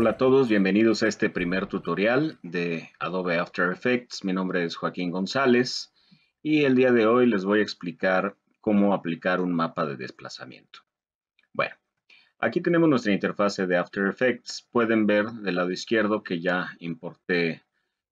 Hola a todos, bienvenidos a este primer tutorial de Adobe After Effects. Mi nombre es Joaquín González y el día de hoy les voy a explicar cómo aplicar un mapa de desplazamiento. Bueno, aquí tenemos nuestra interfase de After Effects. Pueden ver del lado izquierdo que ya importé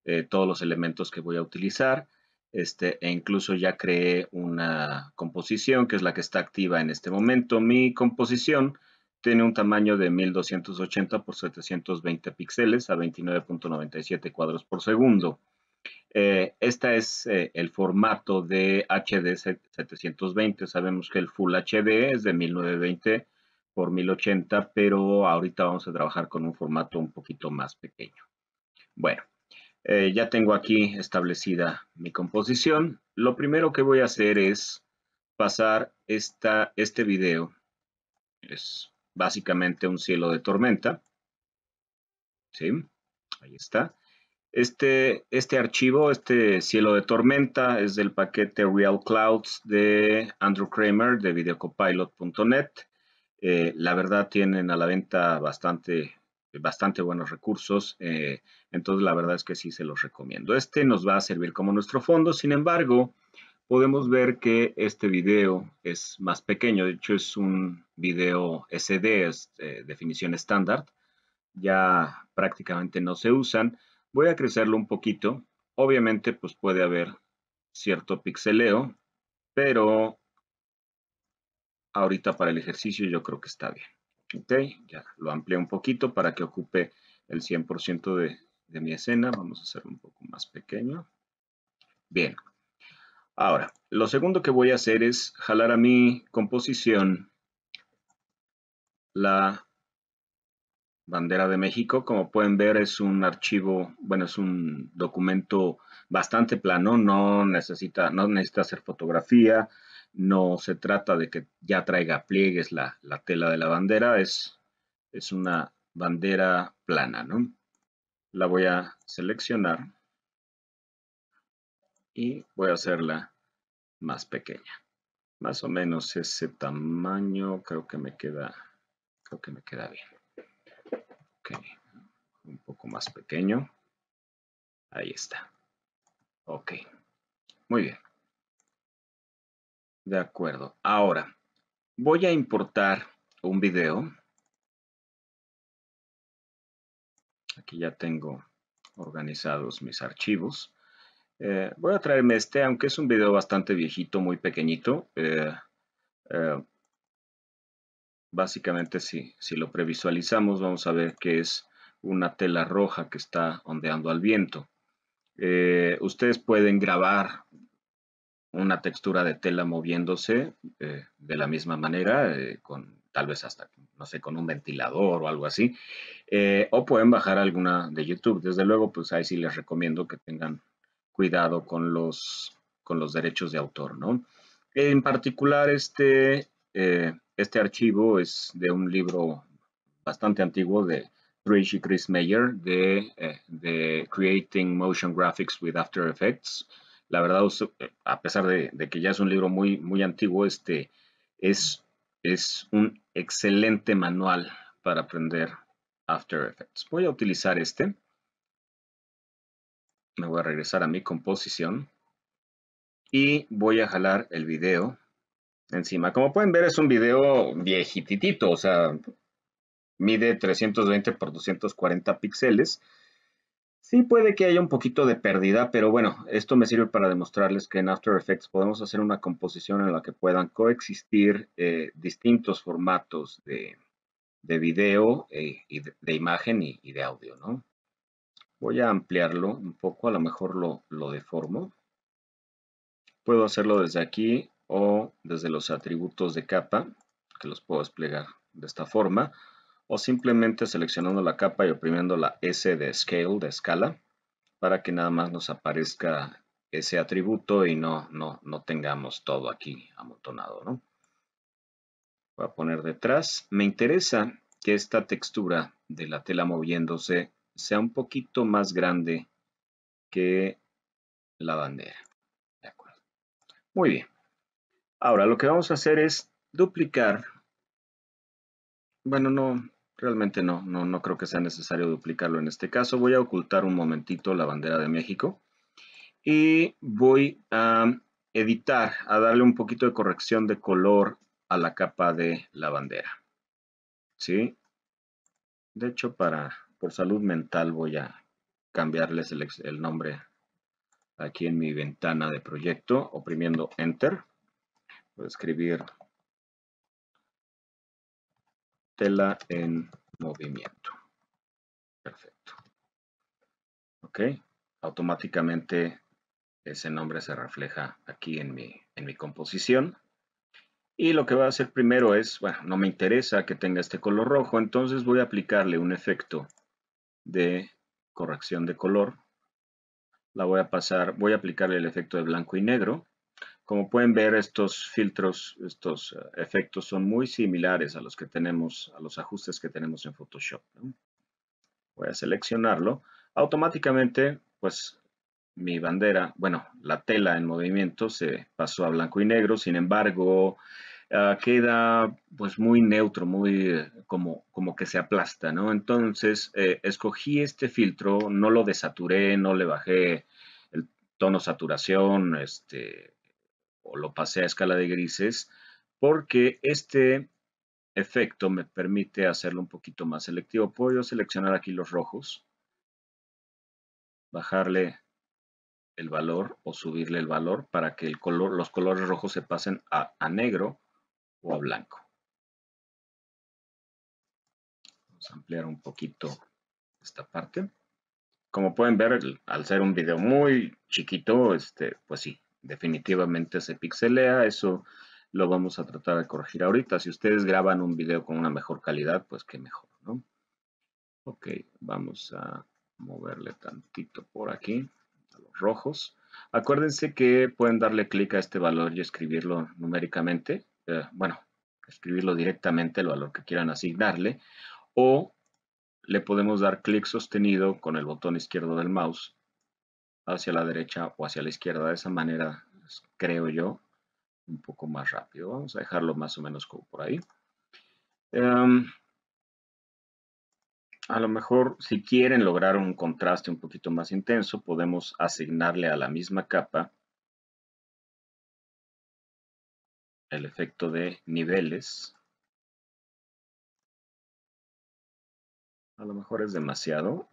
eh, todos los elementos que voy a utilizar este, e incluso ya creé una composición que es la que está activa en este momento. Mi composición tiene un tamaño de 1280 por 720 píxeles a 29.97 cuadros por segundo. este es eh, el formato de HD 720. Sabemos que el Full HD es de 1920 por 1080, pero ahorita vamos a trabajar con un formato un poquito más pequeño. Bueno, eh, ya tengo aquí establecida mi composición. Lo primero que voy a hacer es pasar esta, este video básicamente un cielo de tormenta. ¿Sí? Ahí está. Este, este archivo, este cielo de tormenta, es del paquete Real Clouds de Andrew Kramer de videocopilot.net. Eh, la verdad tienen a la venta bastante, bastante buenos recursos, eh, entonces la verdad es que sí se los recomiendo. Este nos va a servir como nuestro fondo, sin embargo, podemos ver que este video es más pequeño, de hecho es un video SD, es eh, definición estándar, ya prácticamente no se usan. Voy a crecerlo un poquito, obviamente pues puede haber cierto pixeleo, pero ahorita para el ejercicio yo creo que está bien. Ok, ya lo amplié un poquito para que ocupe el 100% de, de mi escena. Vamos a hacerlo un poco más pequeño. Bien, Ahora, lo segundo que voy a hacer es jalar a mi composición la bandera de México. Como pueden ver, es un archivo, bueno, es un documento bastante plano, no necesita, no necesita hacer fotografía, no se trata de que ya traiga pliegues la, tela de la bandera, es, es una bandera plana, ¿no? La voy a seleccionar y voy a hacerla más pequeña. Más o menos ese tamaño creo que me queda, creo que me queda bien. Ok, un poco más pequeño. Ahí está. Ok, muy bien. De acuerdo. Ahora, voy a importar un video. Aquí ya tengo organizados mis archivos. Eh, voy a traerme este, aunque es un video bastante viejito, muy pequeñito. Eh, eh, básicamente, si, si lo previsualizamos, vamos a ver que es una tela roja que está ondeando al viento. ustedes pueden grabar una textura de tela moviéndose de la misma manera, con tal vez hasta, no sé, con un ventilador o algo así. o pueden bajar alguna de YouTube. Desde luego, pues ahí sí les recomiendo que tengan cuidado con los, con los derechos de autor, ¿no? En particular, este, eh, este archivo es de un libro bastante antiguo de Trish y Chris Mayer eh, de, Creating Motion Graphics with After Effects. La verdad, eh, a pesar de, de, que ya es un libro muy, muy antiguo, este es, es un excelente manual para aprender After Effects. Voy a utilizar este me voy a regresar a mi composición y voy a jalar el video encima. Como pueden ver, es un video viejititito, o sea, mide 320 por 240 píxeles. Sí puede que haya un poquito de pérdida, pero bueno, esto me sirve para demostrarles que en After Effects podemos hacer una composición en la que puedan coexistir eh, distintos formatos de, de video eh, y de, imagen y de audio, ¿no? Voy a ampliarlo un poco, a lo mejor lo, lo deformo. Puedo hacerlo desde aquí o desde los atributos de capa, que los puedo desplegar de esta forma, o simplemente seleccionando la capa y oprimiendo la S de Scale, de escala, para que nada más nos aparezca ese atributo y no, no, no tengamos todo aquí amontonado. Voy a poner detrás. Me interesa que esta textura de la tela moviéndose sea un poquito más grande que la bandera. De acuerdo. Muy bien. Ahora lo que vamos a hacer es duplicar. Bueno, no, realmente no, no, no creo que sea necesario duplicarlo en este caso. Voy a ocultar un momentito la bandera de México y voy a editar, a darle un poquito de corrección de color a la capa de la bandera. ¿Sí? De hecho, para por salud mental voy a cambiarles el, nombre aquí en mi ventana de proyecto, oprimiendo Enter. Voy a escribir tela en movimiento. Perfecto. Ok, automáticamente ese nombre se refleja aquí en mi, en mi composición. Y lo que voy a hacer primero es, bueno, no me interesa que tenga este color rojo, entonces voy a aplicarle un efecto de corrección de color. La voy a pasar, voy a aplicarle el efecto de blanco y negro. Como pueden ver, estos filtros, estos eh, efectos son muy similares a los que tenemos, a los ajustes que tenemos en Photoshop. Voy a seleccionarlo. Automáticamente, pues mi bandera, bueno, la tela en movimiento se pasó a blanco y negro. Sin embargo, Ah, queda pues muy neutro, muy como, que se aplasta, ¿no? Entonces eh, escogí este filtro, no lo desaturé, no le bajé el tono saturación, este, o lo pasé a escala de grises, porque este efecto me permite hacerlo un poquito más selectivo. Puedo seleccionar aquí los rojos, bajarle el valor o subirle el valor para que el color, los colores rojos se pasen a negro o a blanco. Vamos a ampliar un poquito esta parte. Como pueden ver, al ser un video muy chiquito, este, pues sí, definitivamente se pixelea. Eso lo vamos a tratar de corregir ahorita. Si ustedes graban un video con una mejor calidad, pues qué mejor, ¿no? Ok, vamos a moverle tantito por aquí, a los rojos. Acuérdense que pueden darle clic a este valor y escribirlo numéricamente. Eh, bueno, escribirlo directamente el valor que quieran asignarle, o le podemos dar clic sostenido con el botón izquierdo del mouse hacia la derecha o hacia la izquierda. De esa manera, pues, creo yo, un poco más rápido. Vamos a dejarlo más o menos como por ahí. Em, a lo mejor, si quieren lograr un contraste un poquito más intenso, podemos asignarle a la misma capa el efecto de niveles. A lo mejor es demasiado.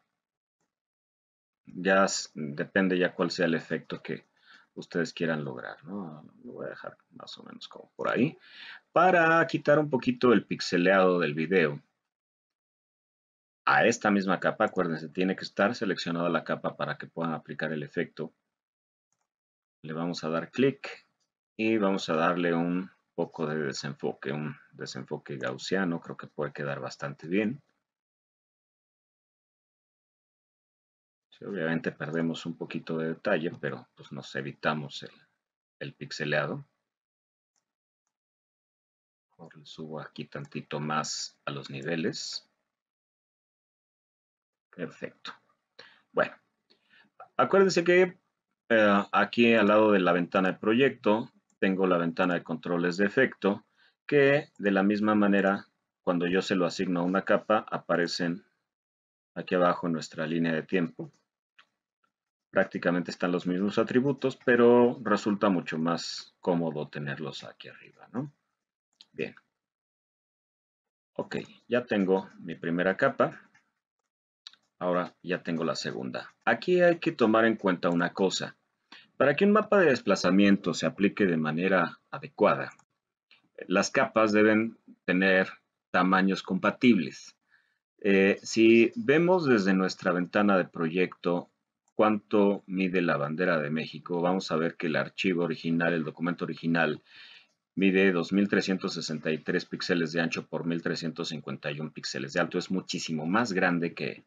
Ya depende ya cuál sea el efecto que ustedes quieran lograr, ¿no? Lo voy a dejar más o menos como por ahí. Para quitar un poquito el pixeleado del video, a esta misma capa, acuérdense, tiene que estar seleccionada la capa para que puedan aplicar el efecto. Le vamos a dar clic y vamos a darle un poco de desenfoque, un desenfoque gaussiano, creo que puede quedar bastante bien. obviamente perdemos un poquito de detalle, pero pues nos evitamos el, el pixeleado. Mejor le subo aquí tantito más a los niveles. Perfecto. Bueno, acuérdense que eh, aquí al lado de la ventana de proyecto tengo la ventana de controles de efecto, que de la misma manera, cuando yo se lo asigno a una capa, aparecen aquí abajo en nuestra línea de tiempo. Prácticamente están los mismos atributos, pero resulta mucho más cómodo tenerlos aquí arriba, ¿no? Bien. Ok, ya tengo mi primera capa. Ahora ya tengo la segunda. Aquí hay que tomar en cuenta una cosa. Para que un mapa de desplazamiento se aplique de manera adecuada, las capas deben tener tamaños compatibles. Eh, si vemos desde nuestra ventana de proyecto cuánto mide la bandera de México, vamos a ver que el archivo original, el documento original, mide 2363 píxeles de ancho por 1351 píxeles de alto. Es muchísimo más grande que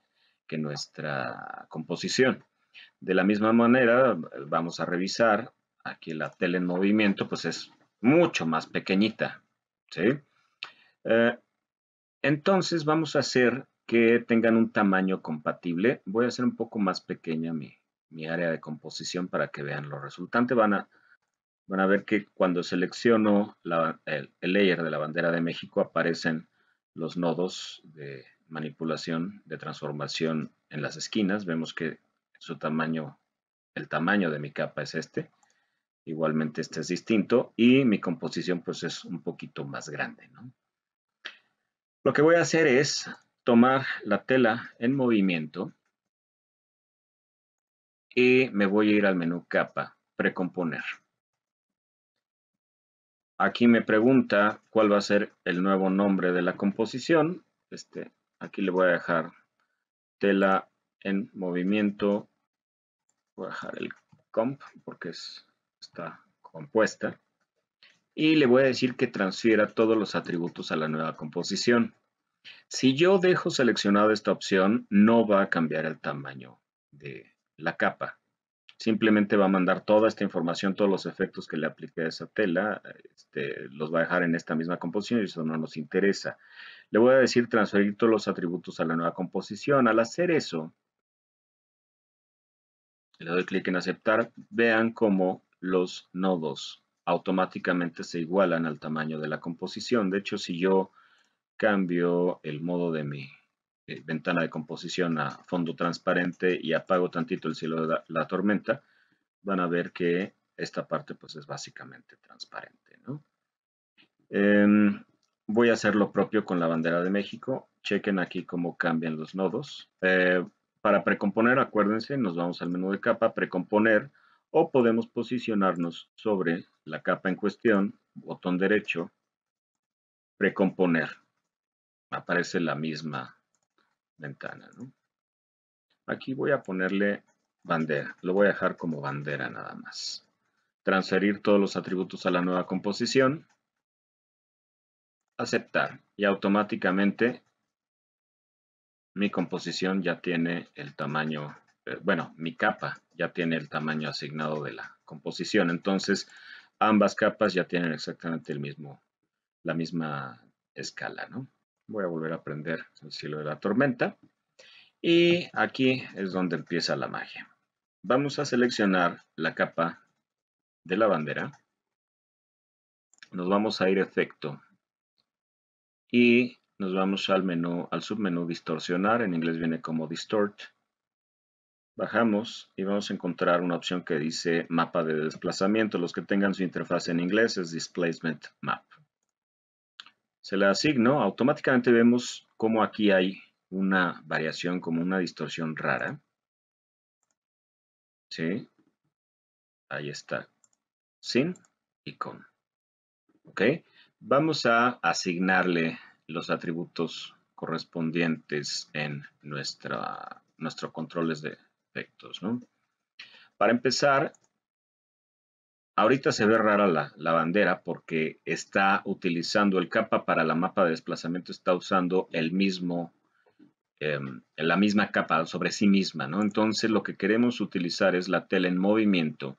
nuestra composición. De la misma manera, eh, vamos a revisar aquí la tele en movimiento, pues es mucho más pequeñita, ¿sí? Eh, entonces vamos a hacer que tengan un tamaño compatible. Voy a hacer un poco más pequeña mi, área de composición para que vean lo resultante. Van a, van a ver que cuando selecciono el, el, layer de la bandera de México aparecen los nodos de manipulación, de transformación en las esquinas. Vemos que su tamaño, el tamaño de mi capa es este. Igualmente este es distinto y mi composición pues es un poquito más grande. Lo que voy a hacer es tomar la tela en movimiento y me voy a ir al menú capa, precomponer. Aquí me pregunta cuál va a ser el nuevo nombre de la composición. Este, aquí le voy a dejar tela en movimiento. Voy a dejar el comp porque está compuesta. Y le voy a decir que transfiera todos los atributos a la nueva composición. Si yo dejo seleccionada esta opción, no va a cambiar el tamaño de la capa. Simplemente va a mandar toda esta información, todos los efectos que le aplique a esa tela, este, los va a dejar en esta misma composición y eso no nos interesa. Le voy a decir transferir todos los atributos a la nueva composición. Al hacer eso, le doy clic en aceptar, vean cómo los nodos automáticamente se igualan al tamaño de la composición. De hecho, si yo cambio el modo de mi eh, ventana de composición a fondo transparente y apago tantito el cielo de la, tormenta, van a ver que esta parte pues es básicamente transparente. ¿no? Em, voy a hacer lo propio con la bandera de México. Chequen aquí cómo cambian los nodos. Eh, para precomponer, acuérdense, nos vamos al menú de capa, precomponer, o podemos posicionarnos sobre la capa en cuestión, botón derecho, precomponer. Aparece la misma ventana. ¿no? Aquí voy a ponerle bandera, lo voy a dejar como bandera nada más. Transferir todos los atributos a la nueva composición. Aceptar y automáticamente mi composición ya tiene el tamaño, eh, bueno, mi capa ya tiene el tamaño asignado de la composición. Entonces, ambas capas ya tienen exactamente el mismo, la misma escala, ¿no? Voy a volver a prender el cielo de la tormenta. Y aquí es donde empieza la magia. Vamos a seleccionar la capa de la bandera. Nos vamos a ir a efecto. Y nos vamos al menú, al submenú distorsionar, en inglés viene como distort. Bajamos y vamos a encontrar una opción que dice mapa de desplazamiento. Los que tengan su interfaz en inglés es displacement map. Se le asigno, automáticamente vemos como aquí hay una variación, como una distorsión rara. ¿Sí? Ahí está. Sin y con. ¿Ok? Vamos a asignarle los atributos correspondientes en nuestra, nuestros controles de efectos. Para empezar, ahorita se ve rara la, bandera porque está utilizando el capa para la mapa de desplazamiento, está usando el mismo, em, la misma capa sobre sí misma. Entonces lo que queremos utilizar es la tela en movimiento,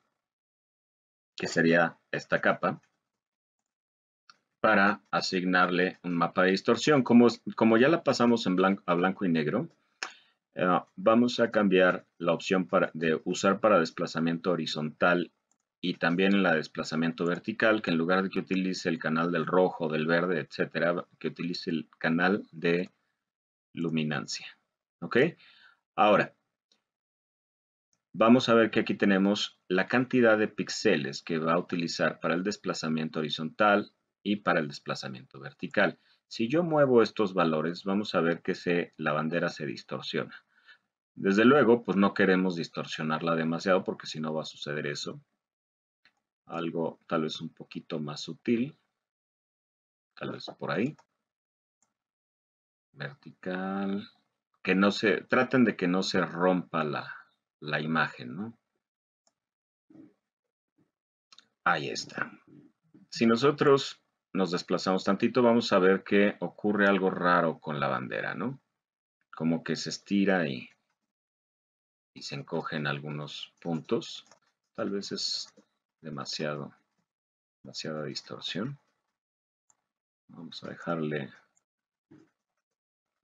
que sería esta capa, para asignarle un mapa de distorsión. Como, como ya la pasamos en blanco, a blanco y negro, eh, vamos a cambiar la opción para, de usar para desplazamiento horizontal y también en la desplazamiento vertical, que en lugar de que utilice el canal del rojo, del verde, etcétera, que utilice el canal de luminancia. ¿Ok? Ahora, vamos a ver que aquí tenemos la cantidad de píxeles que va a utilizar para el desplazamiento horizontal, y para el desplazamiento vertical. Si yo muevo estos valores, vamos a ver que se, la bandera se distorsiona. Desde luego, pues no queremos distorsionarla demasiado porque si no va a suceder eso. Algo tal vez un poquito más sutil. Tal vez por ahí. Vertical. Que no se, traten de que no se rompa la, la imagen, ¿no? Ahí está. Si nosotros nos desplazamos tantito, vamos a ver que ocurre algo raro con la bandera, ¿no? Como que se estira y, se encoge en algunos puntos. Tal vez es demasiado, demasiada distorsión. Vamos a dejarle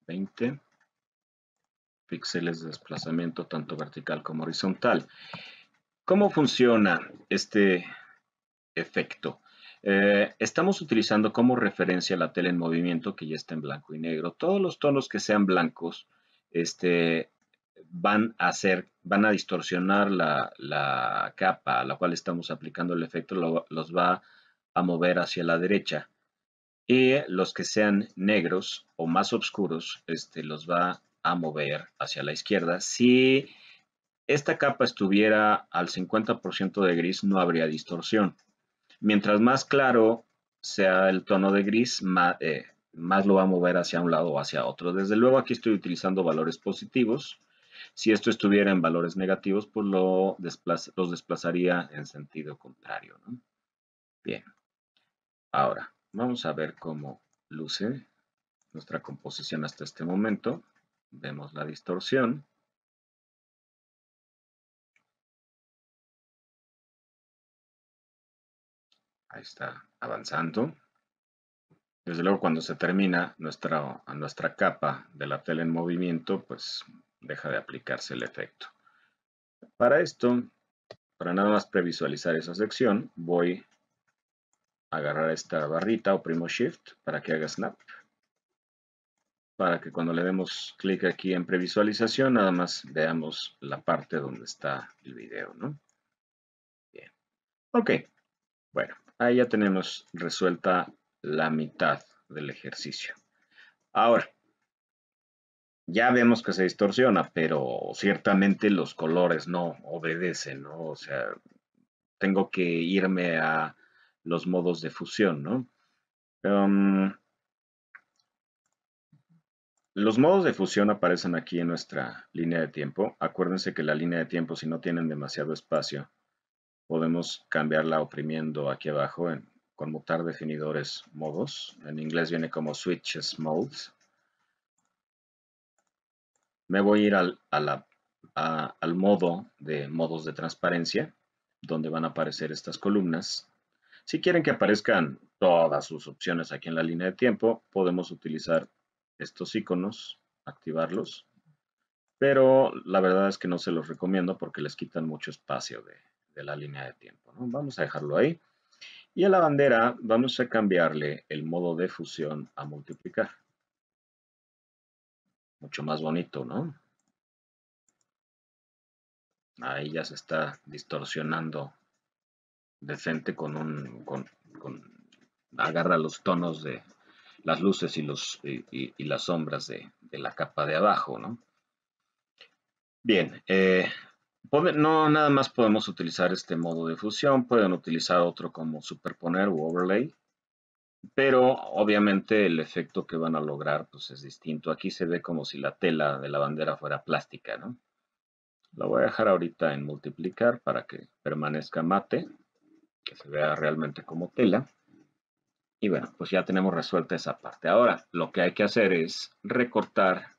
20 píxeles de desplazamiento tanto vertical como horizontal. ¿Cómo funciona este efecto? Eh, estamos utilizando como referencia la tele en movimiento que ya está en blanco y negro. Todos los tonos que sean blancos este, van a distorsionar la, capa a la cual estamos aplicando el efecto, los va a mover hacia la derecha. Y los que sean negros o más oscuros, este, los va a mover hacia la izquierda. Si esta capa estuviera al 50% de gris, no habría distorsión. Mientras más claro sea el tono de gris, eh, más, lo va a mover hacia un lado o hacia otro. Desde luego aquí estoy utilizando valores positivos. Si esto estuviera en valores negativos, pues lo los desplazaría en sentido contrario. Bien. Ahora, vamos a ver cómo luce nuestra composición hasta este momento. Vemos la distorsión. Ahí está avanzando. Desde luego cuando se termina nuestra, nuestra capa de la tela en movimiento, pues deja de aplicarse el efecto. Para esto, para nada más previsualizar esa sección, voy a agarrar esta barrita, o primo Shift para que haga Snap. Para que cuando le demos clic aquí en previsualización, nada más veamos la parte donde está el video, ¿no? Bien. Ok. Bueno. Ahí ya tenemos resuelta la mitad del ejercicio. Ahora, ya vemos que se distorsiona, pero ciertamente los colores no obedecen, ¿no? O sea, tengo que irme a los modos de fusión, ¿no? Um, los modos de fusión aparecen aquí en nuestra línea de tiempo. Acuérdense que la línea de tiempo, si no tienen demasiado espacio, podemos cambiarla oprimiendo aquí abajo en conmutar definidores modos. En inglés viene como switches modes. Me voy a ir al, al modo de modos de transparencia, donde van a aparecer estas columnas. Si quieren que aparezcan todas sus opciones aquí en la línea de tiempo, podemos utilizar estos iconos, activarlos. Pero la verdad es que no se los recomiendo porque les quitan mucho espacio de, de la línea de tiempo. ¿no? Vamos a dejarlo ahí. Y a la bandera vamos a cambiarle el modo de fusión a multiplicar. Mucho más bonito, ¿no? Ahí ya se está distorsionando decente con un... agarra los tonos de las luces y, los, y, las sombras de, la capa de abajo, ¿no? Bien, eh, no nada más podemos utilizar este modo de fusión, pueden utilizar otro como superponer o overlay, pero obviamente el efecto que van a lograr pues, es distinto. Aquí se ve como si la tela de la bandera fuera plástica, ¿no? La voy a dejar ahorita en multiplicar para que permanezca mate, que se vea realmente como tela. Y bueno, pues ya tenemos resuelta esa parte. Ahora, lo que hay que hacer es recortar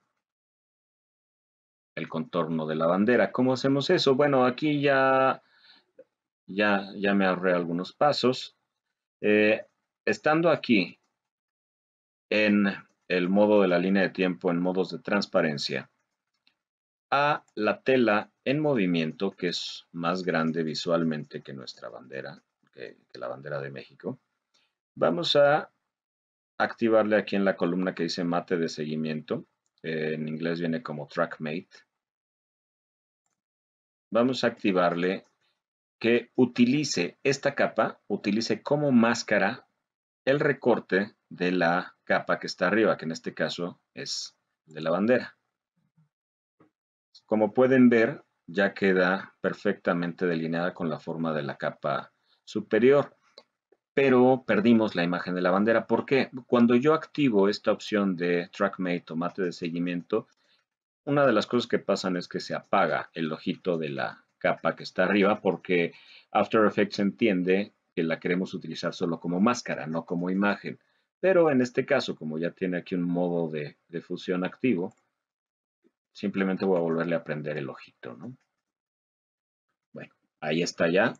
el contorno de la bandera. ¿Cómo hacemos eso? Bueno, aquí ya, ya, ya me ahorré algunos pasos. Eh, estando aquí en el modo de la línea de tiempo, en modos de transparencia, a la tela en movimiento, que es más grande visualmente que nuestra bandera, que, la bandera de México, vamos a activarle aquí en la columna que dice mate de seguimiento. Eh, en inglés viene como trackmate vamos a activarle que utilice esta capa, utilice como máscara el recorte de la capa que está arriba, que en este caso es de la bandera. Como pueden ver, ya queda perfectamente delineada con la forma de la capa superior, pero perdimos la imagen de la bandera. ¿Por qué? Cuando yo activo esta opción de TrackMate, tomate de seguimiento, una de las cosas que pasan es que se apaga el ojito de la capa que está arriba porque After Effects entiende que la queremos utilizar solo como máscara, no como imagen. Pero en este caso, como ya tiene aquí un modo de, fusión activo, simplemente voy a volverle a prender el ojito, ¿no? Bueno, ahí está ya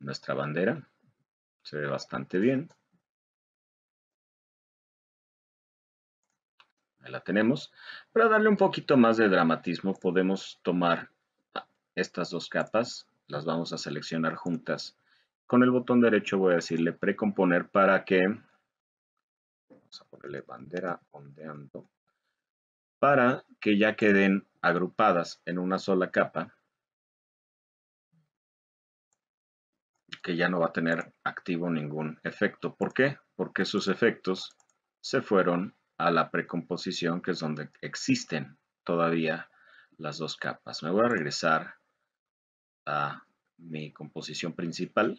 nuestra bandera. Se ve bastante bien. la tenemos. Para darle un poquito más de dramatismo, podemos tomar estas dos capas, las vamos a seleccionar juntas. Con el botón derecho voy a decirle precomponer para que, vamos a ponerle bandera ondeando, para que ya queden agrupadas en una sola capa, que ya no va a tener activo ningún efecto. ¿Por qué? Porque sus efectos se fueron a la precomposición, que es donde existen todavía las dos capas. Me voy a regresar a mi composición principal.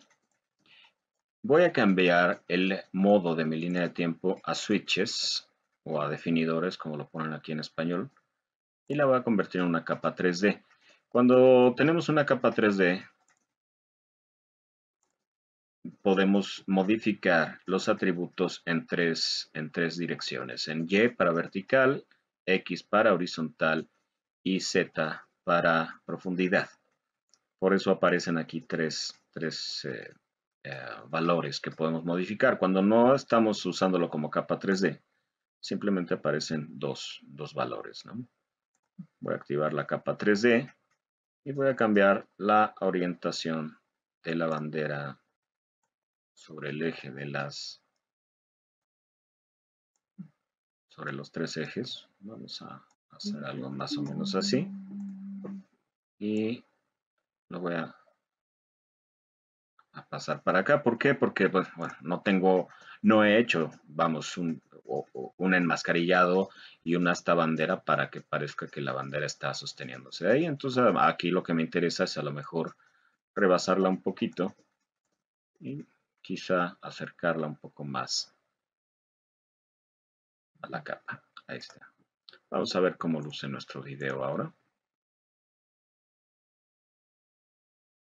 Voy a cambiar el modo de mi línea de tiempo a switches o a definidores, como lo ponen aquí en español, y la voy a convertir en una capa 3D. Cuando tenemos una capa 3D, podemos modificar los atributos en tres, direcciones, en Y para vertical, X para horizontal y Z para profundidad. Por eso aparecen aquí tres, eh, eh, valores que podemos modificar. Cuando no estamos usándolo como capa 3D, simplemente aparecen dos, valores. Voy a activar la capa 3D y voy a cambiar la orientación de la bandera sobre el eje de las sobre los tres ejes vamos a hacer algo más o menos así y lo voy a, pasar para acá ¿por qué? porque pues, bueno, no tengo no he hecho vamos un, enmascarillado y una hasta bandera para que parezca que la bandera está sosteniéndose ahí entonces aquí lo que me interesa es a lo mejor rebasarla un poquito y quizá acercarla un poco más a la capa. Ahí está. Vamos a ver cómo luce nuestro video ahora.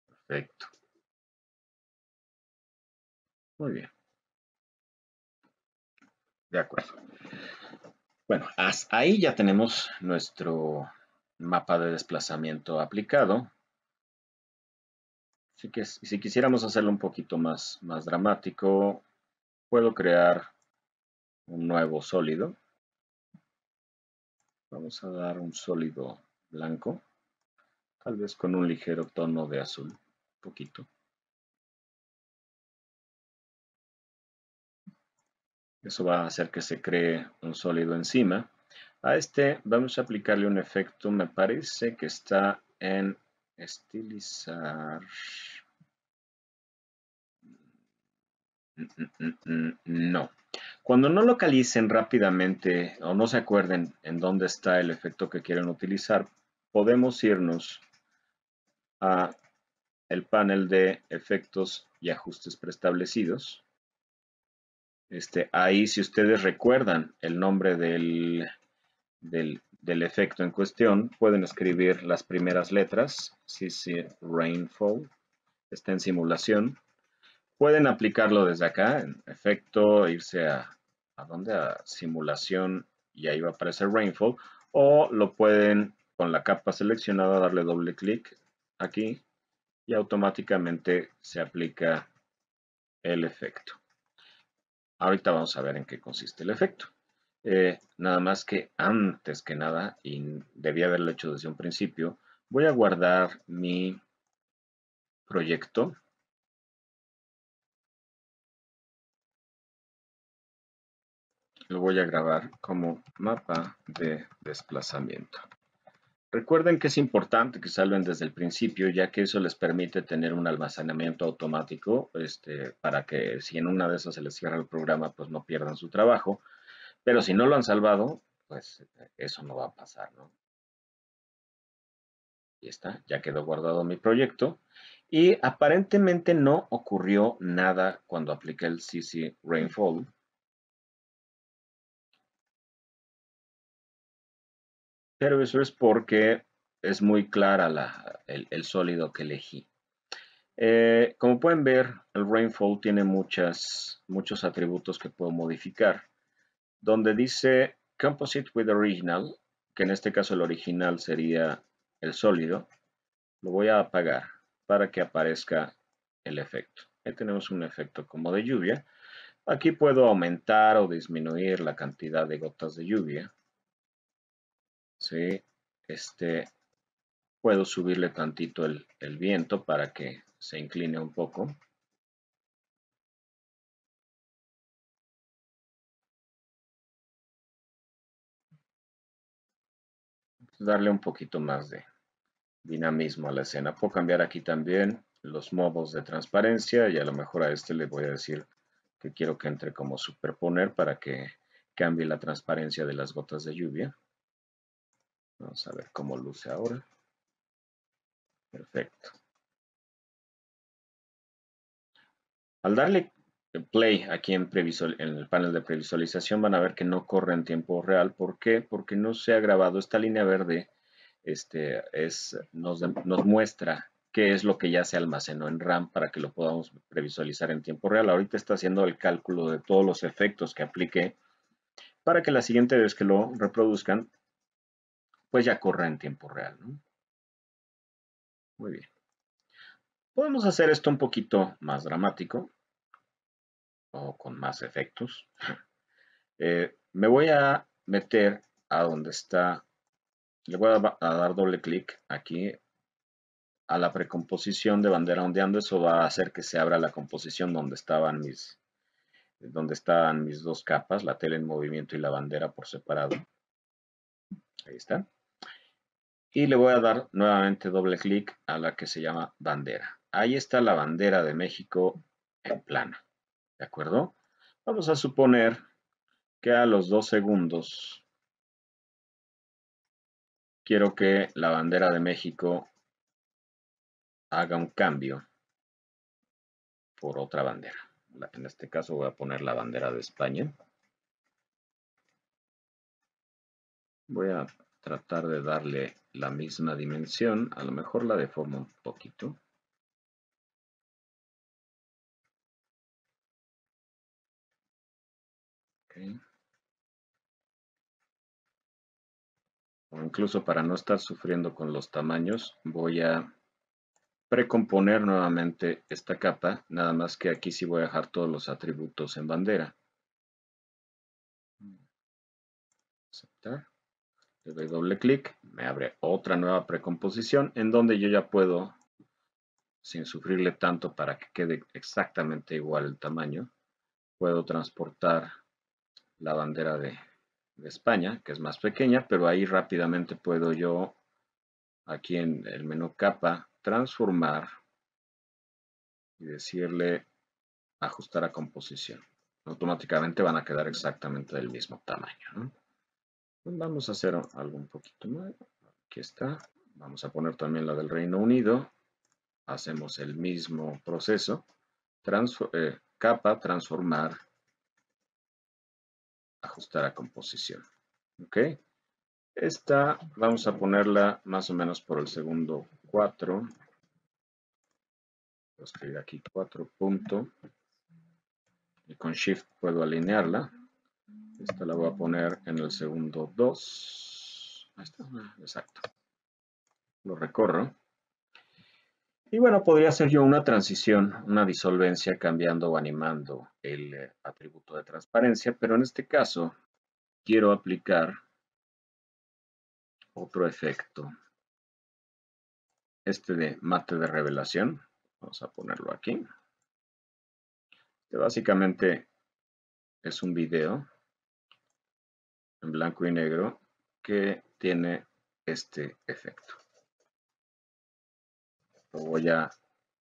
Perfecto. Muy bien. De acuerdo. Bueno, ahí ya tenemos nuestro mapa de desplazamiento aplicado Así que si quisiéramos hacerlo un poquito más, más dramático, puedo crear un nuevo sólido. Vamos a dar un sólido blanco, tal vez con un ligero tono de azul, un poquito. Eso va a hacer que se cree un sólido encima. A este vamos a aplicarle un efecto, me parece que está en estilizar. No. Cuando no localicen rápidamente o no se acuerden en dónde está el efecto que quieren utilizar, podemos irnos a el panel de efectos y ajustes preestablecidos. Este, ahí, si ustedes recuerdan el nombre del, del, efecto en cuestión, pueden escribir las primeras letras. CC Rainfall está en simulación Pueden aplicarlo desde acá, en efecto, irse a, ¿a dónde? A simulación y ahí va a aparecer rainfall. O lo pueden con la capa seleccionada darle doble clic aquí y automáticamente se aplica el efecto. Ahorita vamos a ver en qué consiste el efecto. Eh, nada más que antes que nada, y debía haberlo hecho desde un principio, voy a guardar mi proyecto lo voy a grabar como mapa de desplazamiento. Recuerden que es importante que salven desde el principio, ya que eso les permite tener un almacenamiento automático este, para que si en una de esas se les cierra el programa, pues no pierdan su trabajo. Pero si no lo han salvado, pues eh, eso no va a pasar, ¿no? Y está, ya quedó guardado mi proyecto. Y aparentemente no ocurrió nada cuando apliqué el CC Rainfall. eso es porque es muy clara el, sólido que elegí. Eh, como pueden ver, el rainfall tiene muchas, muchos atributos que puedo modificar. Donde dice composite with original, que en este caso el original sería el sólido, lo voy a apagar para que aparezca el efecto. Ahí tenemos un efecto como de lluvia. Aquí puedo aumentar o disminuir la cantidad de gotas de lluvia. ¿sí? Este, puedo subirle tantito el, el viento para que se incline un poco. darle un poquito más de dinamismo a la escena. Puedo cambiar aquí también los modos de transparencia y a lo mejor a este le voy a decir que quiero que entre como superponer para que cambie la transparencia de las gotas de lluvia. Vamos a ver cómo luce ahora. Perfecto. Al darle play aquí en, en, el panel de previsualización van a ver que no corre en tiempo real. ¿Por qué? Porque no se ha grabado esta línea verde. Este es, nos, muestra qué es lo que ya se almacenó en RAM para que lo podamos previsualizar en tiempo real. Ahorita está haciendo el cálculo de todos los efectos que aplique para que la siguiente vez que lo reproduzcan pues ya corre en tiempo real. ¿no? Muy bien. Podemos hacer esto un poquito más dramático o con más efectos. Eh, me voy a meter a donde está, le voy a, dar doble clic aquí a la precomposición de bandera ondeando, eso va a hacer que se abra la composición donde estaban mis, donde estaban mis dos capas, la tele en movimiento y la bandera por separado. Ahí está y le voy a dar nuevamente doble clic a la que se llama bandera. Ahí está la bandera de México en plana, ¿de acuerdo? Vamos a suponer que a los dos segundos quiero que la bandera de México haga un cambio por otra bandera. En este caso voy a poner la bandera de España. Voy a tratar de darle la misma dimensión, a lo mejor la deformo un poquito. O incluso para no estar sufriendo con los tamaños, voy a precomponer nuevamente esta capa, nada más que aquí sí voy a dejar todos los atributos en bandera. Aceptar le doy doble clic, me abre otra nueva precomposición en donde yo ya puedo, sin sufrirle tanto para que quede exactamente igual el tamaño, puedo transportar la bandera de, España, que es más pequeña, pero ahí rápidamente puedo yo, aquí en el menú capa, transformar y decirle ajustar a composición. Automáticamente van a quedar exactamente del mismo tamaño. Vamos a hacer algo un poquito más. Aquí está. Vamos a poner también la del Reino Unido. Hacemos el mismo proceso. Eh, capa, transformar, ajustar a composición. ¿Ok? Esta vamos a ponerla más o menos por el segundo 4. Voy a aquí 4 punto. Y con Shift puedo alinearla. Esta la voy a poner en el segundo 2. Ahí está, exacto. Lo recorro. Y bueno, podría hacer yo una transición, una disolvencia cambiando o animando el eh, atributo de transparencia, pero en este caso quiero aplicar otro efecto. Este de mate de revelación. Vamos a ponerlo aquí. Que este básicamente es un video en blanco y negro que tiene este efecto. Lo voy a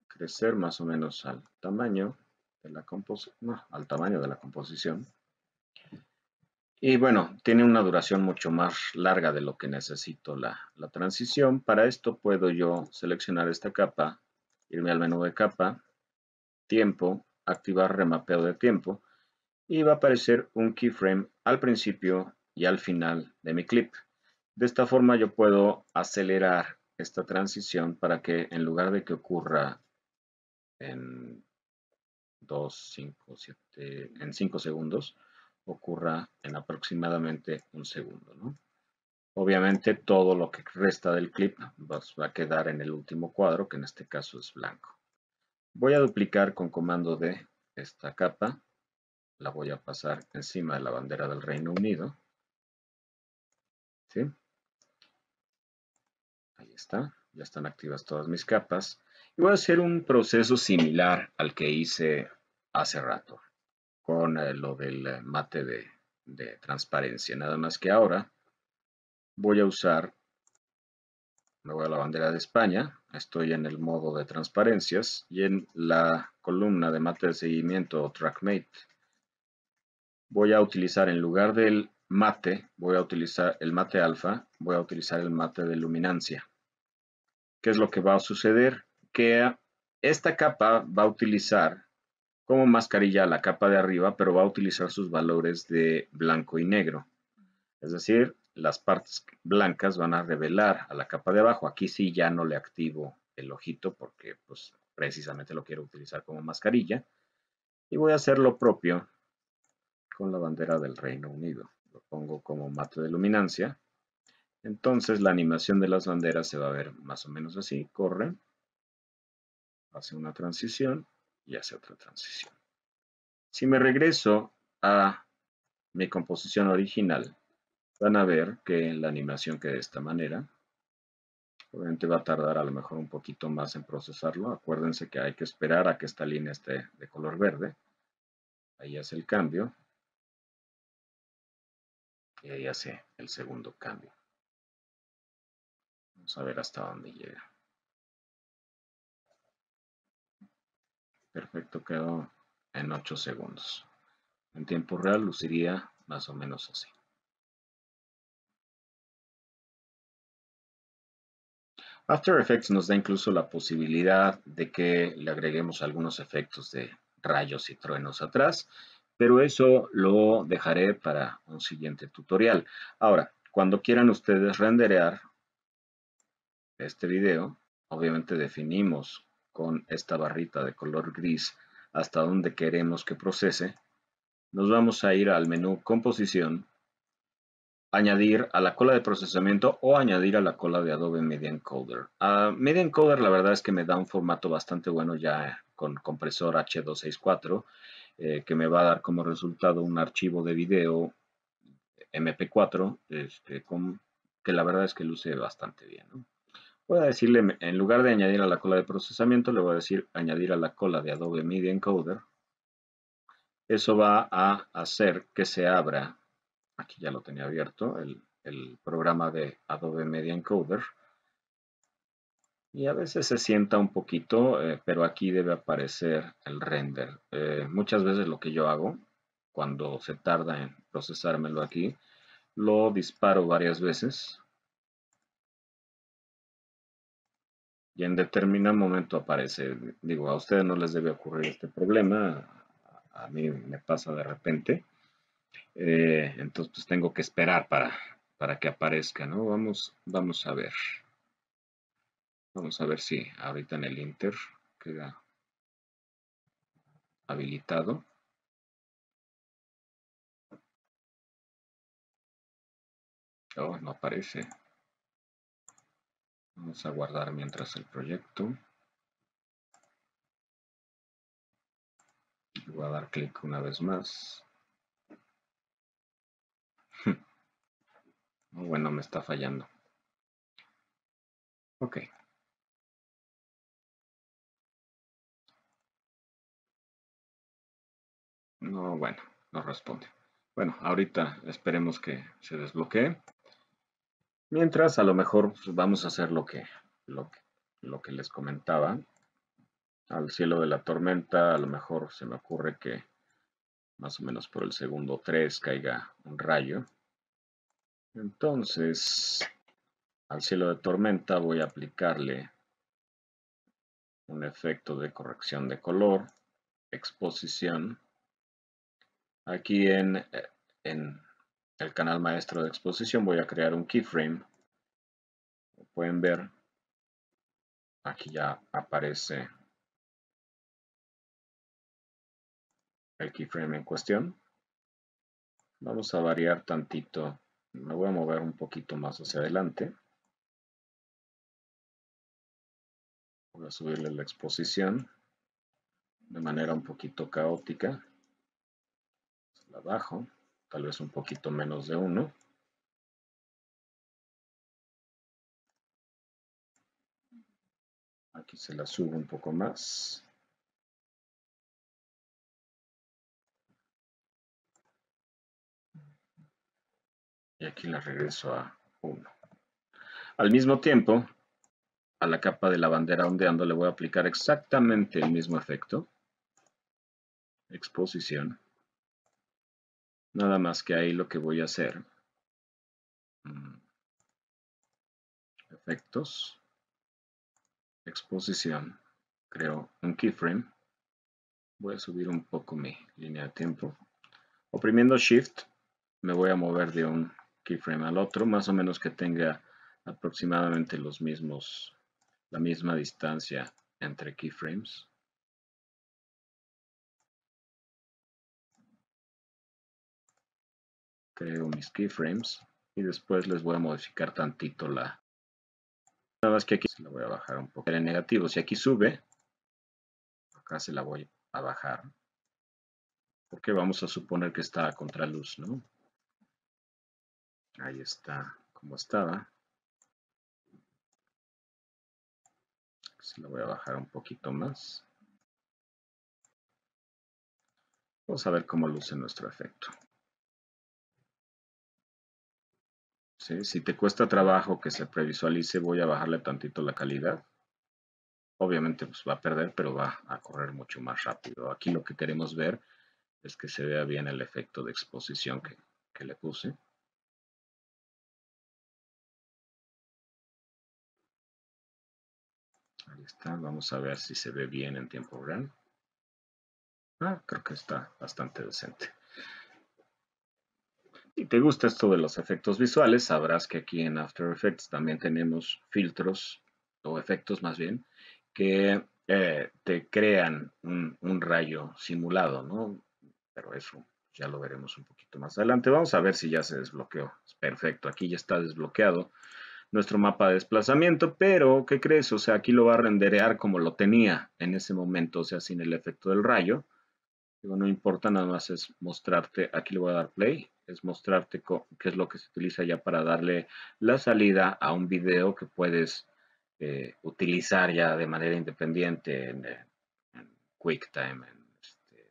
crecer más o menos al tamaño de la composición al tamaño de la composición. Y bueno, tiene una duración mucho más larga de lo que necesito la, la transición. Para esto puedo yo seleccionar esta capa, irme al menú de capa, tiempo, activar remapeo de tiempo y va a aparecer un keyframe al principio y al final de mi clip. De esta forma yo puedo acelerar esta transición para que en lugar de que ocurra en 2, 5, 7, en 5 segundos, ocurra en aproximadamente un segundo. Obviamente todo lo que resta del clip pues, va a quedar en el último cuadro, que en este caso es blanco. Voy a duplicar con comando D esta capa, la voy a pasar encima de la bandera del Reino Unido Ahí está, ya están activas todas mis capas. Y voy a hacer un proceso similar al que hice hace rato con eh, lo del eh, mate de, de transparencia. Nada más que ahora voy a usar, me voy a la bandera de España, estoy en el modo de transparencias y en la columna de mate de seguimiento o TrackMate voy a utilizar en lugar del mate, voy a utilizar el mate alfa, voy a utilizar el mate de luminancia. ¿Qué es lo que va a suceder? Que esta capa va a utilizar como mascarilla la capa de arriba, pero va a utilizar sus valores de blanco y negro. Es decir, las partes blancas van a revelar a la capa de abajo. Aquí sí ya no le activo el ojito porque pues, precisamente lo quiero utilizar como mascarilla. Y voy a hacer lo propio con la bandera del Reino Unido pongo como mate de luminancia, entonces la animación de las banderas se va a ver más o menos así, corre, hace una transición y hace otra transición. Si me regreso a mi composición original, van a ver que la animación queda de esta manera. Obviamente va a tardar a lo mejor un poquito más en procesarlo. Acuérdense que hay que esperar a que esta línea esté de color verde. Ahí hace el cambio y ahí hace el segundo cambio. Vamos a ver hasta dónde llega. Perfecto, quedó en 8 segundos. En tiempo real luciría más o menos así. After Effects nos da incluso la posibilidad de que le agreguemos algunos efectos de rayos y truenos atrás pero eso lo dejaré para un siguiente tutorial. Ahora, cuando quieran ustedes renderear este video, obviamente definimos con esta barrita de color gris hasta donde queremos que procese, nos vamos a ir al menú Composición, añadir a la cola de procesamiento o añadir a la cola de Adobe Media Encoder. A ah, Media Encoder la verdad es que me da un formato bastante bueno ya con compresor H264 eh, que me va a dar como resultado un archivo de video MP4, este, que la verdad es que luce bastante bien. Voy a decirle, en lugar de añadir a la cola de procesamiento, le voy a decir añadir a la cola de Adobe Media Encoder. Eso va a hacer que se abra, aquí ya lo tenía abierto, el programa de Adobe Media Encoder. Y a veces se sienta un poquito, eh, pero aquí debe aparecer el render. Eh, muchas veces lo que yo hago, cuando se tarda en procesármelo aquí, lo disparo varias veces. Y en determinado momento aparece. Digo, a ustedes no les debe ocurrir este problema. A mí me pasa de repente. Eh, entonces, pues tengo que esperar para, para que aparezca, ¿no? Vamos, vamos a ver. Vamos a ver si ahorita en el Inter queda habilitado. Oh, no aparece. Vamos a guardar mientras el proyecto. Voy a dar clic una vez más. Oh, bueno, me está fallando. Ok. No, bueno, no responde. Bueno, ahorita esperemos que se desbloquee. Mientras, a lo mejor pues, vamos a hacer lo que, lo, lo que les comentaba. Al cielo de la tormenta, a lo mejor se me ocurre que más o menos por el segundo 3 caiga un rayo. Entonces, al cielo de tormenta voy a aplicarle un efecto de corrección de color, exposición, Aquí en, el canal maestro de exposición voy a crear un keyframe. Como pueden ver, aquí ya aparece el keyframe en cuestión. Vamos a variar tantito. Me voy a mover un poquito más hacia adelante. Voy a subirle la exposición de manera un poquito caótica la bajo, tal vez un poquito menos de 1. Aquí se la subo un poco más. Y aquí la regreso a 1. Al mismo tiempo, a la capa de la bandera ondeando le voy a aplicar exactamente el mismo efecto. Exposición. Nada más que ahí lo que voy a hacer. Mm. Efectos. Exposición. Creo un keyframe. Voy a subir un poco mi línea de tiempo. Oprimiendo Shift me voy a mover de un keyframe al otro, más o menos que tenga aproximadamente los mismos, la misma distancia entre keyframes. creo mis keyframes y después les voy a modificar tantito la nada más que aquí se la voy a bajar un poco en negativo si aquí sube acá se la voy a bajar porque vamos a suponer que está a contraluz no ahí está como estaba se la voy a bajar un poquito más vamos a ver cómo luce nuestro efecto Si te cuesta trabajo que se previsualice, voy a bajarle tantito la calidad. Obviamente pues, va a perder, pero va a correr mucho más rápido. Aquí lo que queremos ver es que se vea bien el efecto de exposición que, que le puse. Ahí está, vamos a ver si se ve bien en tiempo real. Ah, creo que está bastante decente. Si te gusta esto de los efectos visuales, sabrás que aquí en After Effects también tenemos filtros, o efectos más bien, que eh, te crean un, rayo simulado, ¿no? Pero eso ya lo veremos un poquito más adelante. Vamos a ver si ya se desbloqueó. Perfecto, aquí ya está desbloqueado nuestro mapa de desplazamiento, pero ¿qué crees? O sea, aquí lo va a renderear como lo tenía en ese momento, o sea, sin el efecto del rayo. no importa, nada más es mostrarte. Aquí le voy a dar play es mostrarte qué es lo que se utiliza ya para darle la salida a un video que puedes eh, utilizar ya de manera independiente en, eh, QuickTime este,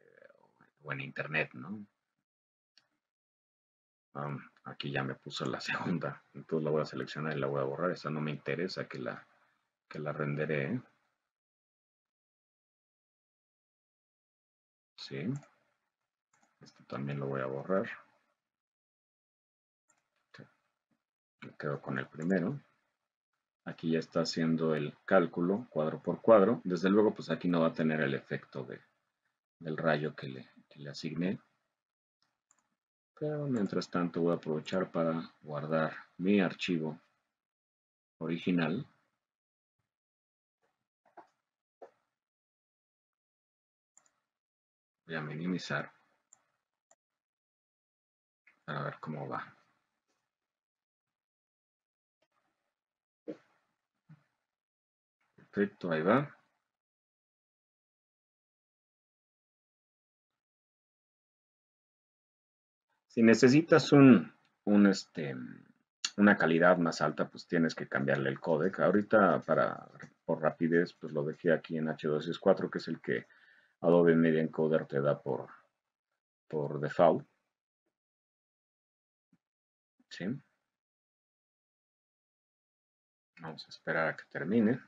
o en Internet, ¿no? Um, aquí ya me puso la segunda, entonces la voy a seleccionar y la voy a borrar. Esa no me interesa que la, que la renderé. Sí. Esto también lo voy a borrar. me quedo con el primero. Aquí ya está haciendo el cálculo cuadro por cuadro. Desde luego, pues aquí no va a tener el efecto de, del rayo que le, que le asigné. Pero mientras tanto voy a aprovechar para guardar mi archivo original. Voy a minimizar. para ver cómo va. Perfecto, ahí va. Si necesitas un, este, una calidad más alta, pues tienes que cambiarle el codec. Ahorita, para, por rapidez, pues lo dejé aquí en H264, que es el que Adobe Media Encoder te da por, por default. ¿Sí? Vamos a esperar a que termine.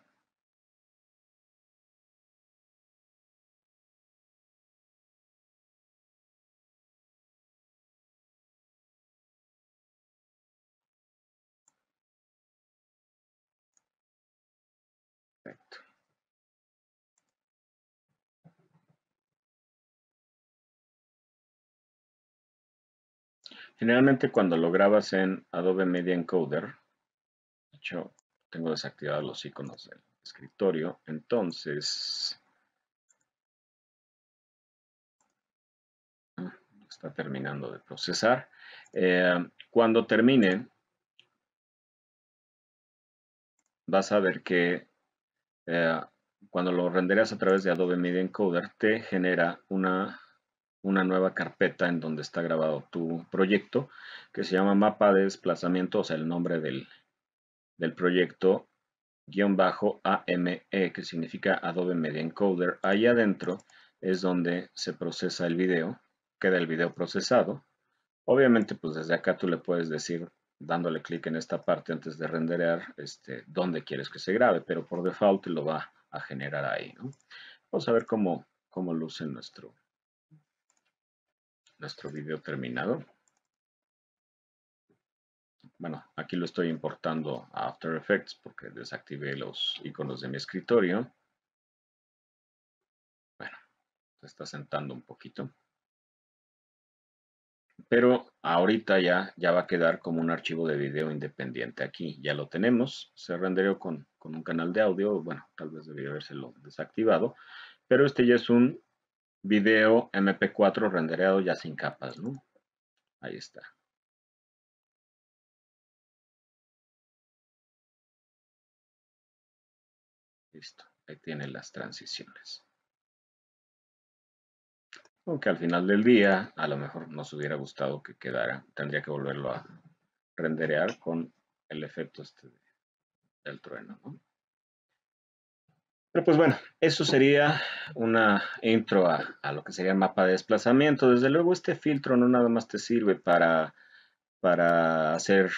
Generalmente cuando lo grabas en Adobe Media Encoder, de hecho tengo desactivados los iconos del escritorio, entonces ah, está terminando de procesar. Eh, cuando termine, vas a ver que eh, cuando lo renderas a través de Adobe Media Encoder, te genera una una nueva carpeta en donde está grabado tu proyecto que se llama mapa de desplazamiento, o sea, el nombre del, proyecto guión bajo AME, que significa Adobe Media Encoder. Ahí adentro es donde se procesa el video, queda el video procesado. Obviamente, pues desde acá tú le puedes decir, dándole clic en esta parte antes de renderear, este, dónde quieres que se grabe, pero por default lo va a generar ahí. Vamos a ver cómo, cómo luce nuestro nuestro video terminado. Bueno, aquí lo estoy importando a After Effects porque desactivé los iconos de mi escritorio. Bueno, se está sentando un poquito. Pero ahorita ya, ya va a quedar como un archivo de video independiente aquí. Ya lo tenemos. Se renderó con, con un canal de audio. Bueno, tal vez debería habérselo desactivado. Pero este ya es un video MP4 rendereado ya sin capas, ¿no? Ahí está. Listo, ahí tiene las transiciones. Aunque al final del día, a lo mejor nos hubiera gustado que quedara, tendría que volverlo a renderear con el efecto este del trueno, ¿no? Pero pues bueno, eso sería una intro a, lo que sería el mapa de desplazamiento. Desde luego este filtro no nada más te sirve para, para hacer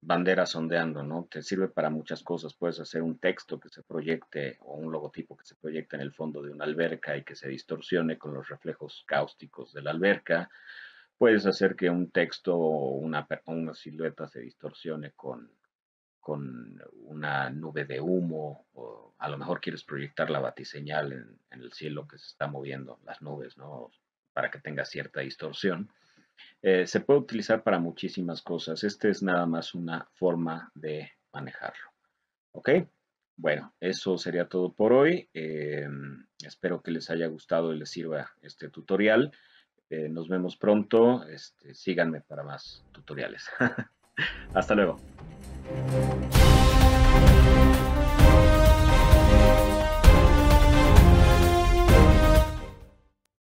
banderas ondeando, ¿no? Te sirve para muchas cosas. Puedes hacer un texto que se proyecte o un logotipo que se proyecte en el fondo de una alberca y que se distorsione con los reflejos cáusticos de la alberca. Puedes hacer que un texto o una, una silueta se distorsione con, con una nube de humo, o a lo mejor quieres proyectar la batiseñal en, en el cielo que se está moviendo, las nubes, ¿no? Para que tenga cierta distorsión. Eh, se puede utilizar para muchísimas cosas. Este es nada más una forma de manejarlo. ¿Ok? Bueno, eso sería todo por hoy. Eh, espero que les haya gustado y les sirva este tutorial. Eh, nos vemos pronto. Este, síganme para más tutoriales. Hasta luego. Thank you.